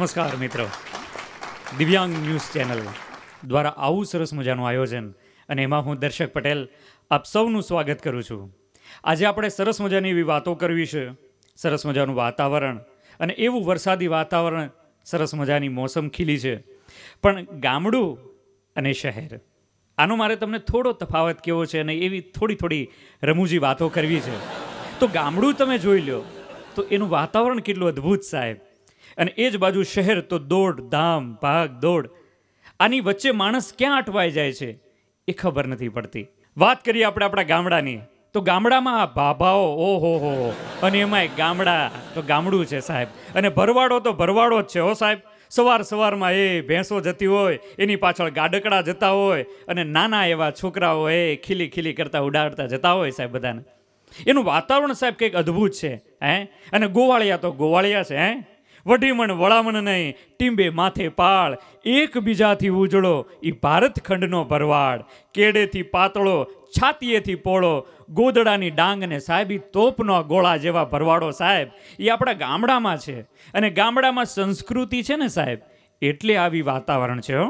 નમસ્કાર મિત્રો દિવ્યાંગ ન્યૂઝ ચેનલ દ્વારા આવું સરસ મજાનું આયોજન અને એમાં હું દર્શક પટેલ આપ સૌનું સ્વાગત કરું છું આજે આપણે સરસ મજાની એવી વાતો કરવી છે સરસ મજાનું વાતાવરણ અને એવું વરસાદી વાતાવરણ સરસ મજાની મોસમ ખીલી છે પણ ગામડું અને શહેર આનો મારે તમને થોડો તફાવત કેવો છે અને એવી થોડી થોડી રમૂજી વાતો કરવી છે તો ગામડું તમે જોઈ લો તો એનું વાતાવરણ કેટલું અદ્ભુત સાહેબ અને એ જ બાજુ શહેર તો દોડ ધામ ભાગ દોડ આની વચ્ચે માણસ ક્યાં અટવાઈ જાય છે એ ખબર નથી પડતી વાત કરીએ આપણે આપણા ગામડાની તો ગામડામાં આ ભાભાઓ ઓહો હો હો અને એમાંય ગામડા તો ગામડું છે સાહેબ અને ભરવાડો તો ભરવાડો જ છે હો સાહેબ સવાર સવારમાં એ ભેંસો જતી હોય એની પાછળ ગાડકડા જતા હોય અને નાના એવા છોકરાઓ એ ખીલી ખીલી કરતા ઉડાડતા જતા હોય સાહેબ બધાને એનું વાતાવરણ સાહેબ કંઈક અદ્ભુત છે હે અને ગોવાળિયા તો ગોવાળિયા છે હે વઢીમણ વળામણ નહીં ટીંબે માથે પાળ એકબીજાથી ઉજળો એ ભારતખંડનો ભરવાડ કેડેથી પાતળો છાતીએથી પોળો ગોદડાની ડાંગને સાહેબ એ તોપનો ગોળા જેવા ભરવાડો સાહેબ એ આપણા ગામડામાં છે અને ગામડામાં સંસ્કૃતિ છે ને સાહેબ એટલે આવી વાતાવરણ છે હો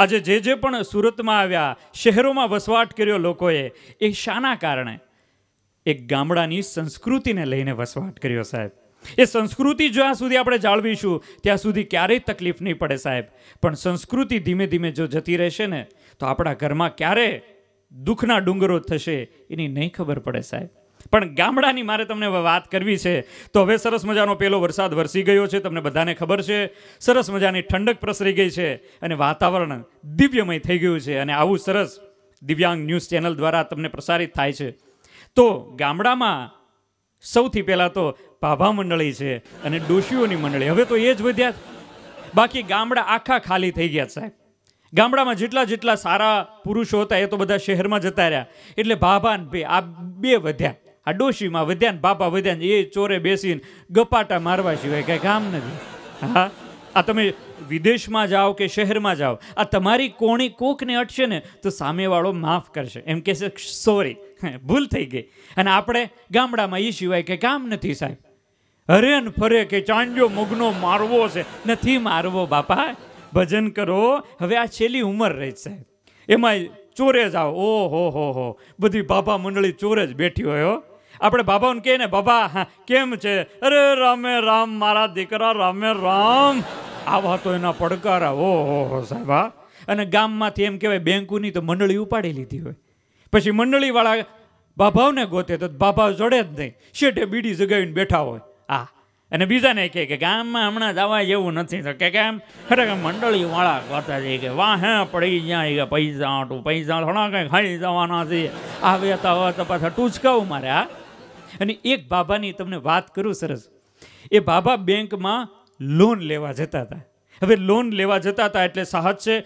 આજે જે જે પણ સુરતમાં આવ્યા શહેરોમાં વસવાટ કર્યો લોકોએ એ શાના કારણે એક ગામડાની સંસ્કૃતિને લઈને વસવાટ કર્યો સાહેબ એ સંસ્કૃતિ જ્યાં સુધી આપણે જાળવીશું ત્યાં સુધી ક્યારેય તકલીફ નહીં પડે સાહેબ પણ સંસ્કૃતિ ધીમે ધીમે જો જતી રહેશે ને તો આપણા ઘરમાં ક્યારે દુઃખના ડુંગરો થશે એની નહીં ખબર પડે સાહેબ પણ ગામડાની મારે તમને વાત કરવી છે તો હવે સરસ મજાનો પેલો વરસાદ વરસી ગયો છે તમને બધાને ખબર છે સરસ મજાની ઠંડક પ્રસરી ગઈ છે અને વાતાવરણ દિવ્યમય થઈ ગયું છે અને આવું સરસ દિવ્યાંગ ન્યૂઝ ચેનલ દ્વારા તમને પ્રસારિત થાય છે તો ગામડામાં સૌથી પહેલાં તો પાભા મંડળી છે અને ડોશીઓની મંડળી હવે તો એ જ વધ્યા બાકી ગામડા આખા ખાલી થઈ ગયા સાહેબ ગામડામાં જેટલા જેટલા સારા પુરુષો હતા એ તો બધા શહેરમાં જતા રહ્યા એટલે ભાભા ને ભાઈ આ બે વધ્યા આ ડોશીમાં વધ્યા ને બાપા વધ્યા ને એ ચોરે બેસીને ગપાટા મારવા સિવાય કાંઈ કામ નથી હા આ તમે વિદેશમાં જાઓ કે શહેરમાં જાઓ આ તમારી કોણી કોકને અટશે ને તો સામેવાળો માફ કરશે એમ કહેશે સોરી ભૂલ થઈ ગઈ અને આપણે ગામડામાં એ સિવાય કે કામ નથી સાહેબ હરે ને ફરે કે ચાંજો મગનો મારવો છે નથી મારવો બાપા ભજન કરો હવે આ છેલ્લી ઉંમર રહી સાહેબ એમાં ચોરે જાઓ ઓ હો હો હો બધી બાપા મંડળી ચોરે જ બેઠી હોય હો આપણે બાબાઓને કહીએ ને બાબા કેમ છે અરે રામે રામ મારા દીકરા રામે રામ આવા તો એના પડકારા હો સાહેબ અને ગામમાંથી એમ કહેવાય બેંકોની તો મંડળી ઉપાડી લીધી હોય પછી મંડળીવાળા બાભાઓને ગોતે તો બાભા જોડે જ નહીં શેઠે બીડી જગાવીને બેઠા હોય આ અને બીજાને કહે કે ગામમાં હમણાં જવા જેવું નથી તો કે કેમ અરે કે મંડળીવાળા ગોતા જાય કે વાહ હે પડી જાય કે પૈસા પૈસા થોડા કંઈ ખાઈ જવાના છે આવે તો પાછા ટૂચકાવું મારે હા અને એક બાબાની તમને વાત કરું સરસ એ બાબા બેંકમાં લોન લેવા જતા હતા હવે લોન લેવા જતા હતા એટલે સાહસ છે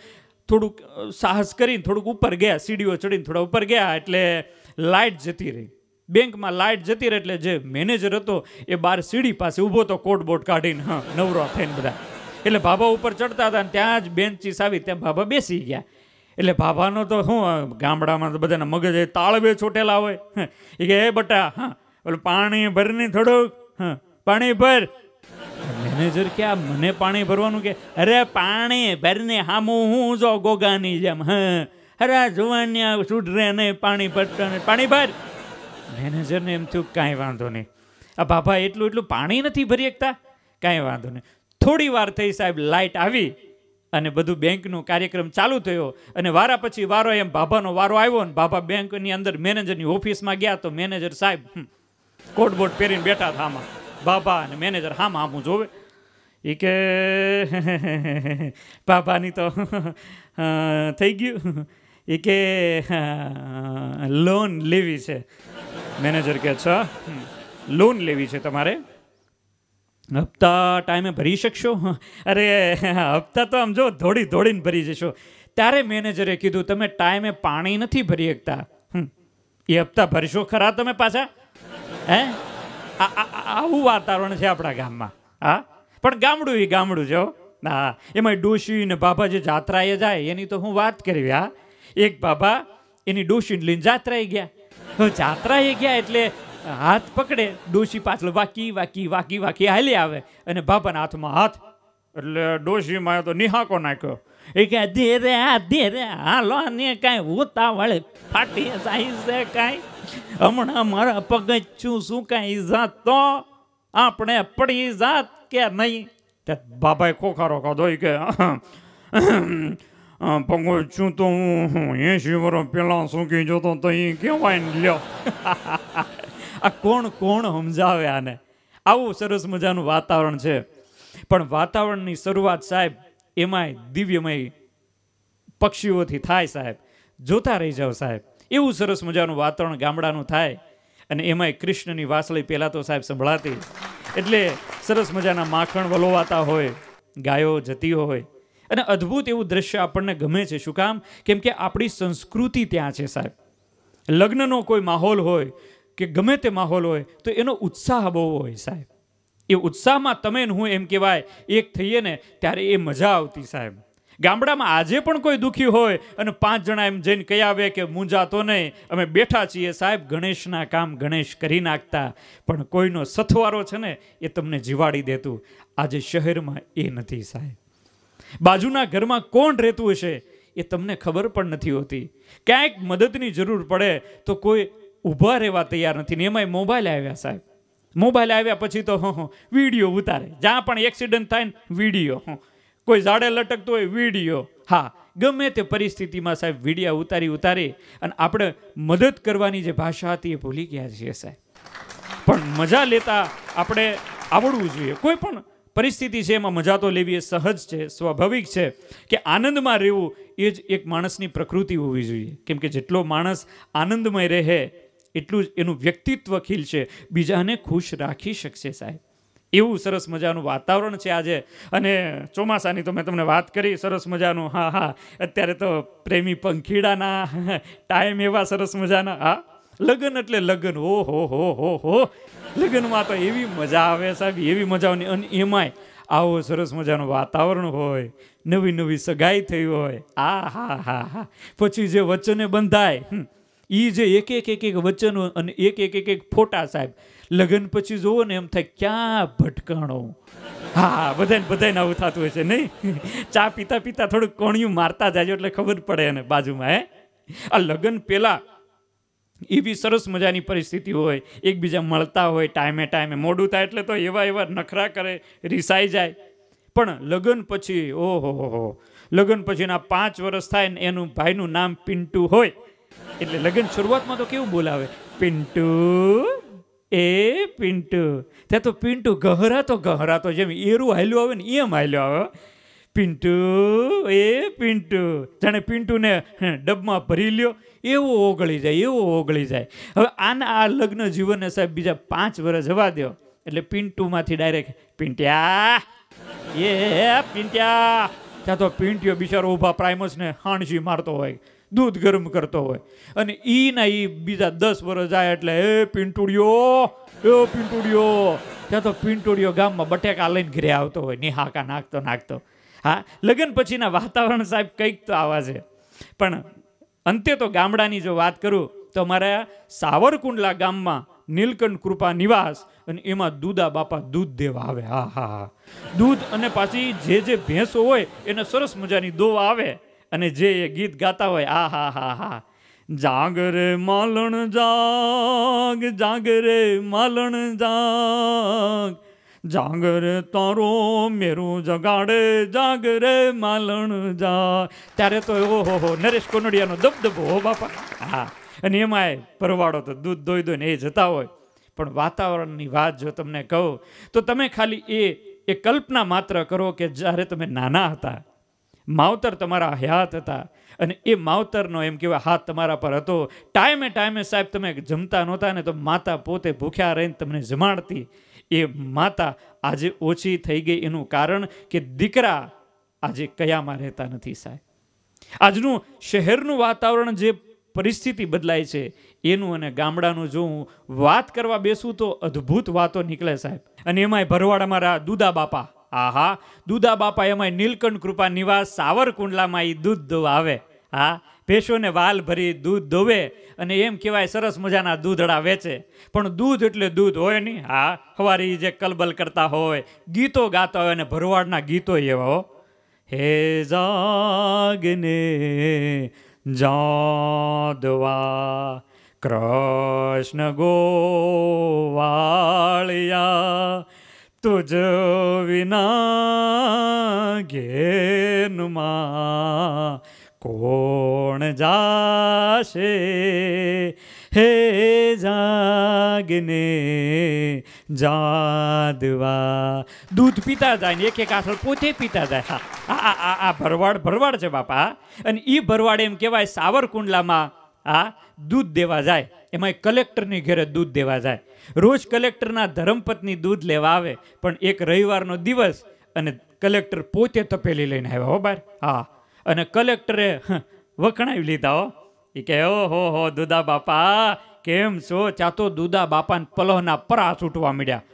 થોડુંક સાહસ કરીને થોડુંક ઉપર ગયા સીડીઓ ચડીને થોડા ઉપર ગયા એટલે લાઇટ જતી રહી બેંકમાં લાઇટ જતી રહી એટલે જે મેનેજર હતો એ બાર સીડી પાસે ઊભો હતો કોટ બોટ કાઢીને હા નવરો થઈને બધા એટલે બાબા ઉપર ચડતા હતા અને ત્યાં જ બેન્ચીસ આવી ત્યાં બાબા બેસી ગયા એટલે ભાભાનો તો શું ગામડામાં તો બધાના મગજ તાળવે છોટેલા હોય એ કે એ બટા હા ઓલું પાણી ભરને થોડુંક હા પાણી ભર મેનેજર કે મને પાણી ભરવાનું કે અરે પાણી ભરને હામું હું જો ગોગાની જેમ હ અરે જુવાનિયા સુધરે નહીં પાણી ભરતા પાણી ભર મેનેજરને એમ થયું કાંઈ વાંધો નહીં આ બાબા એટલું એટલું પાણી નથી ભરી શકતા કાંઈ વાંધો નહીં થોડી વાર થઈ સાહેબ લાઇટ આવી અને બધું બેંકનો કાર્યક્રમ ચાલુ થયો અને વારા પછી વારો એમ બાબાનો વારો આવ્યો ને બાબા બેંકની અંદર મેનેજરની ઓફિસમાં ગયા તો મેનેજર સાહેબ કોટ બોટ પહેરીને બેઠા હતા આમાં બાબા અને મેનેજર હામાં હામું જોવે એ કે બાબાની તો થઈ ગયું એ કે લોન લેવી છે મેનેજર કે છે લોન લેવી છે તમારે હપ્તા ટાઈમે ભરી શકશો અરે હપ્તા તો આમ જો ધોડી ધોડીને ભરી જશો ત્યારે મેનેજરે કીધું તમે ટાઈમે પાણી નથી ભરી શકતા એ હપ્તા ભરશો ખરા તમે પાછા હે આવું વાતાવરણ છે આપણા ગામમાં હા પણ ગામડું એ ગામડું જો ના એમાં ડોશી ને બાબા જે જાત્રાએ જાય એની તો હું વાત કરી હા એક બાબા એની ડોશીને લઈને જાત્રાએ ગયા જાત્રાએ ગયા એટલે હાથ પકડે ડોશી પાછળ વાકી વાકી વાકી વાકી હાલી આવે અને બાબાના હાથમાં હાથ એટલે ડોશીમાં તો નિહાકો નાખ્યો એ કે ધીરે આ ધીરે હાલો ને કાંઈ ઉતાવળે ફાટી જાય છે કાંઈ હમણાં મારા પગે છું શું કાંઈ જાત તો આપણે પડી જાત કે નહીં કે બાબાએ ખોખારો કાઢો કે પગો છું તો હું એસી વર્ષ પેલા સૂકી જતો તો એ કહેવાય ને લ્યો આ કોણ કોણ સમજાવે આને આવું સરસ મજાનું વાતાવરણ છે પણ વાતાવરણની શરૂઆત સાહેબ એમાંય દિવ્યમય પક્ષીઓથી થાય સાહેબ જોતા રહી જાઓ સાહેબ એવું સરસ મજાનું વાતાવરણ ગામડાનું થાય અને એમાંય કૃષ્ણની વાસળી પહેલાં તો સાહેબ સંભળાતી એટલે સરસ મજાના માખણ વલોવાતા હોય ગાયો જતી હોય અને અદ્ભુત એવું દ્રશ્ય આપણને ગમે છે શું કામ કેમ કે આપણી સંસ્કૃતિ ત્યાં છે સાહેબ લગ્નનો કોઈ માહોલ હોય કે ગમે તે માહોલ હોય તો એનો ઉત્સાહ બહુ હોય સાહેબ એ ઉત્સાહમાં તમે હું એમ કહેવાય એક થઈએ ને ત્યારે એ મજા આવતી સાહેબ ગામડામાં આજે પણ કોઈ દુઃખી હોય અને પાંચ જણા એમ જઈને કહી આવે કે મૂંઝાતો નહીં અમે બેઠા છીએ સાહેબ ગણેશના કામ ગણેશ કરી નાખતા પણ કોઈનો સથવારો છે ને એ તમને જીવાડી દેતું આજે શહેરમાં એ નથી સાહેબ બાજુના ઘરમાં કોણ રહેતું હશે એ તમને ખબર પણ નથી હોતી ક્યાંક મદદની જરૂર પડે તો કોઈ ઊભા રહેવા તૈયાર નથી ને એમાંય મોબાઈલ આવ્યા સાહેબ મોબાઈલ આવ્યા પછી તો હં હં વિડીયો ઉતારે જ્યાં પણ એક્સિડન્ટ થાય ને વિડીયો હં કોઈ ઝાડે લટકતો હોય વીડિયો હા ગમે તે પરિસ્થિતિમાં સાહેબ વીડિયા ઉતારી ઉતારી અને આપણે મદદ કરવાની જે ભાષા હતી એ ભૂલી ગયા છીએ સાહેબ પણ મજા લેતા આપણે આવડવું જોઈએ કોઈ પણ પરિસ્થિતિ છે એમાં મજા તો લેવી એ સહજ છે સ્વાભાવિક છે કે આનંદમાં રહેવું એ જ એક માણસની પ્રકૃતિ હોવી જોઈએ કેમ કે જેટલો માણસ આનંદમય રહે એટલું જ એનું વ્યક્તિત્વ ખીલ છે બીજાને ખુશ રાખી શકશે સાહેબ એવું સરસ મજાનું વાતાવરણ છે આજે અને ચોમાસાની તો મેં તમને વાત કરી સરસ મજાનું હા હા અત્યારે તો પ્રેમી પંખીડાના ટાઈમ એવા સરસ મજાના હા લગ્ન એટલે લગ્ન ઓ હો હો હો હો લગ્નમાં તો એવી મજા આવે સાહેબ એવી મજા આવે અને એમાંય આવો સરસ મજાનું વાતાવરણ હોય નવી નવી સગાઈ થઈ હોય આ હા હા હા પછી જે વચને બંધાય એ જે એક એક એક એક વચનો અને એક એક એક એક ફોટા સાહેબ લગ્ન પછી જોવો ને એમ થાય ક્યાં ભટકાણો હા બધાને બધાને આવું થતું હોય છે નહીં ચા પીતા પીતા થોડુંક કોણિયું મારતા જાય એટલે ખબર પડે એને બાજુમાં હે આ લગ્ન પહેલાં એવી સરસ મજાની પરિસ્થિતિ હોય એકબીજા મળતા હોય ટાઈમે ટાઈમે મોડું થાય એટલે તો એવા એવા નખરા કરે રિસાઈ જાય પણ લગ્ન પછી ઓહો હો લગ્ન પછીના પાંચ વર્ષ થાય ને એનું ભાઈનું નામ પિન્ટુ હોય એટલે લગ્ન શરૂઆતમાં તો કેવું બોલાવે પિન્ટુ એ પિન્ટુ ત્યાં તો પિન્ટુ ગહરા તો ગહરા તો જેમ એરું હાલ્યું આવે ને એમ હાલ્યો આવે પિન્ટુ એ પિન્ટુ જાણે પિન્ટુને ડબમાં ભરી લ્યો એવો ઓગળી જાય એવો ઓગળી જાય હવે આના આ લગ્ન જીવનને સાહેબ બીજા પાંચ વર્ષ જવા દો એટલે પિન્ટુમાંથી ડાયરેક્ટ પિન્ટ્યા એ પિન્ટ્યા ત્યાં તો પિન્ટ્યો બિચારો ઊભા પ્રાઇમસને હાણજી મારતો હોય દૂધ ગરમ કરતો હોય અને ના એ બીજા દસ વર્ષ જાય એટલે એ પિંટુડિયો એ પિંટુડિયો ત્યાં તો પિંટુડિયો ગામમાં બટેકા લઈને ઘરે આવતો હોય નિહાકા નાખતો નાખતો હા લગ્ન પછીના વાતાવરણ સાહેબ કંઈક તો આવા છે પણ અંતે તો ગામડાની જો વાત કરું તો અમારા સાવરકુંડલા ગામમાં નીલકંઠ કૃપા નિવાસ અને એમાં દૂધા બાપા દૂધ દેવા આવે હા હા દૂધ અને પાછી જે જે ભેંસો હોય એને સરસ મજાની દોવા આવે અને જે એ ગીત ગાતા હોય આ હા હા હા જાગરે માલણ જાગ જાગરે માલણ જાગ જાગરે તારો મેરું જગાડે જાગરે માલણ જા ત્યારે તો એવો હો હો નરેશ કોનડિયાનો દબદબો હો બાપા હા અને એમાંય પરવાળો તો દૂધ દોઈ દોઈને એ જતા હોય પણ વાતાવરણની વાત જો તમને કહું તો તમે ખાલી એ એ કલ્પના માત્ર કરો કે જ્યારે તમે નાના હતા માવતર તમારા હયાત હતા અને એ માવતરનો એમ કહેવાય હાથ તમારા પર હતો ટાઈમે ટાઈમે સાહેબ તમે જમતા નહોતા ને તો માતા પોતે ભૂખ્યા રહીને તમને જમાડતી એ માતા આજે ઓછી થઈ ગઈ એનું કારણ કે દીકરા આજે કયામાં રહેતા નથી સાહેબ આજનું શહેરનું વાતાવરણ જે પરિસ્થિતિ બદલાય છે એનું અને ગામડાનું જો હું વાત કરવા બેસું તો અદ્ભુત વાતો નીકળે સાહેબ અને એમાંય ભરવાડ અમારા દુદા બાપા આહા દૂધા બાપા એમાં નીલકંઠ કૃપા નિવાસ સાવરકુંડલામાં એ દૂધ દોવાવે હા ભેંસોને વાલ ભરી દૂધ દોવે અને એમ કહેવાય સરસ મજાના દૂધડા વેચે પણ દૂધ એટલે દૂધ હોય નહીં હા સવારે જે કલબલ કરતા હોય ગીતો ગાતા હોય અને ભરવાડના ગીતો એવા હે જાગને જાદવા કૃષ્ણ ગોવાળિયા તુજ વિના ઘેનમાં કોણ જાશે હે જાગને જાદવા દૂધ પીતા જાય ને એક એક આસળ પોતે પીતા જાય હા આ આ આ ભરવાડ ભરવાડ છે બાપા અને એ ભરવાડ એમ કહેવાય સાવરકુંડલામાં આ દૂધ દેવા જાય એમાં કલેક્ટરની ઘેરે દૂધ દેવા જાય રોજ કલેક્ટરના ધર્મપત્ની દૂધ લેવા આવે પણ એક રવિવારનો દિવસ અને કલેક્ટર પોતે તપેલી લઈને આવ્યા હો બાર હા અને કલેક્ટરે વખણાવી લીધા હો એ કહે ઓ હો હો દુદા બાપા કેમ છો ચાતો દુદા બાપાને પલહના પરા છૂટવા મળ્યા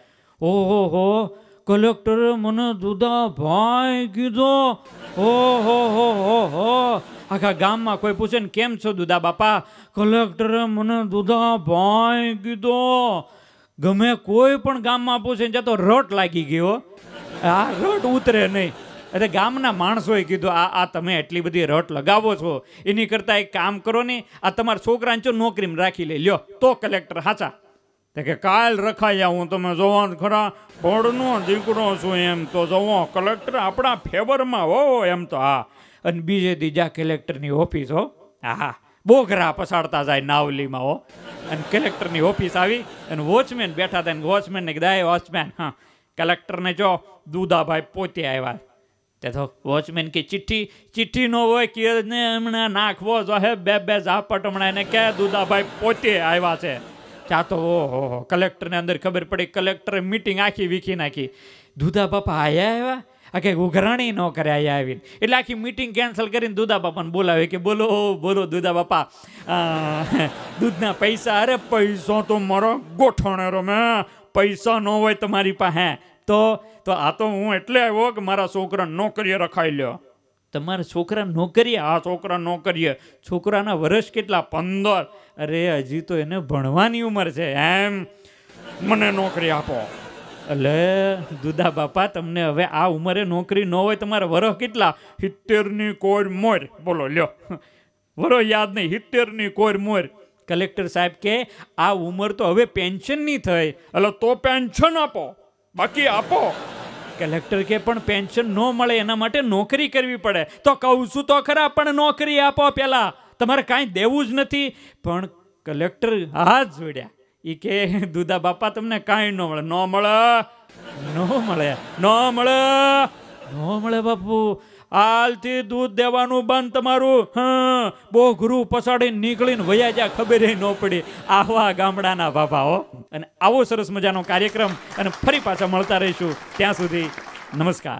ઓહો હો કલેક્ટરે મને દુધા ભાઈ કીધો હો હો હો હો હો આખા ગામમાં કોઈ પૂછે ને કેમ છો દુધા બાપા કલેક્ટરે મને દુધા ભાઈ કીધો ગમે કોઈ પણ ગામમાં પૂછે ને તો રોટ લાગી ગયો આ રોટ ઉતરે નહીં એટલે ગામના માણસોએ કીધું આ આ તમે એટલી બધી રટ લગાવો છો એની કરતાં એક કામ કરો ને આ તમારા છોકરાને જો નોકરીમાં રાખી લઈ લ્યો તો કલેક્ટર હાચા તે કે કાલ રખાયા હું તમે જોવો ખરા ખોડનો દીકરો છું એમ તો જોવો કલેક્ટર આપણા ફેવરમાં હો એમ તો હા અને બીજે દીજા કલેક્ટરની ઓફિસ હો હા બોઘરા પસાડતા જાય નાવલીમાં હો અને કલેક્ટરની ઓફિસ આવી અને વોચમેન બેઠા હતા વોચમેન ને દાય વોચમેન હા કલેક્ટરને જો દુદાભાઈ પોતે આવ્યા તે તો વોચમેન કે ચિઠ્ઠી ચિઠ્ઠી નો હોય કે હમણાં નાખવો જો હે બે બે ઝાપટ હમણાં એને કે દુદાભાઈ પોતે આવ્યા છે ત્યાં તો ઓહો કલેક્ટરને અંદર ખબર પડી કલેક્ટરે મિટિંગ આખી વીખી નાખી દુધા બાપા આયા આવ્યા આ કંઈક ઉઘરાણી ન કરે અહીંયા આવીને એટલે આખી મિટિંગ કેન્સલ કરીને દુધા બાપાને બોલાવે કે બોલો બોલો દુધા બાપા દૂધના પૈસા અરે પૈસો તો મારો ગોઠણે રમે પૈસા ન હોય તમારી પાસે તો તો આ તો હું એટલે આવ્યો કે મારા છોકરા નોકરીએ રખાઈ લ્યો તમારા છોકરા નોકરીએ આ છોકરા નોકરીએ છોકરાના વર્ષ કેટલા પંદર અરે હજી તો એને ભણવાની ઉંમર છે એમ મને નોકરી આપો એટલે દુદા બાપા તમને હવે આ ઉંમરે નોકરી ન હોય તમારા વરસ કેટલા હિત્તેરની કોર મોર બોલો લ્યો વરો યાદ નહીં હિત્તેરની કોર મોર કલેક્ટર સાહેબ કે આ ઉંમર તો હવે પેન્શન નહીં થઈ એટલે તો પેન્શન આપો બાકી આપો કલેક્ટર કે પણ પેન્શન ન મળે એના માટે નોકરી કરવી પડે તો કહું છું તો ખરા પણ નોકરી આપો પહેલાં તમારે કાંઈ દેવું જ નથી પણ કલેક્ટર હાથ જોડ્યા એ કે દુધા બાપા તમને કાંઈ ન મળે ન મળે ન મળે ન મળે ન મળે બાપુ હાલથી દૂધ દેવાનું બંધ તમારું હા બોઘરું પસાડીને નીકળીને વયા જ્યાં ખબર ન પડી આવા ગામડાના બાબાઓ અને આવો સરસ મજાનો કાર્યક્રમ અને ફરી પાછા મળતા રહીશું ત્યાં સુધી નમસ્કાર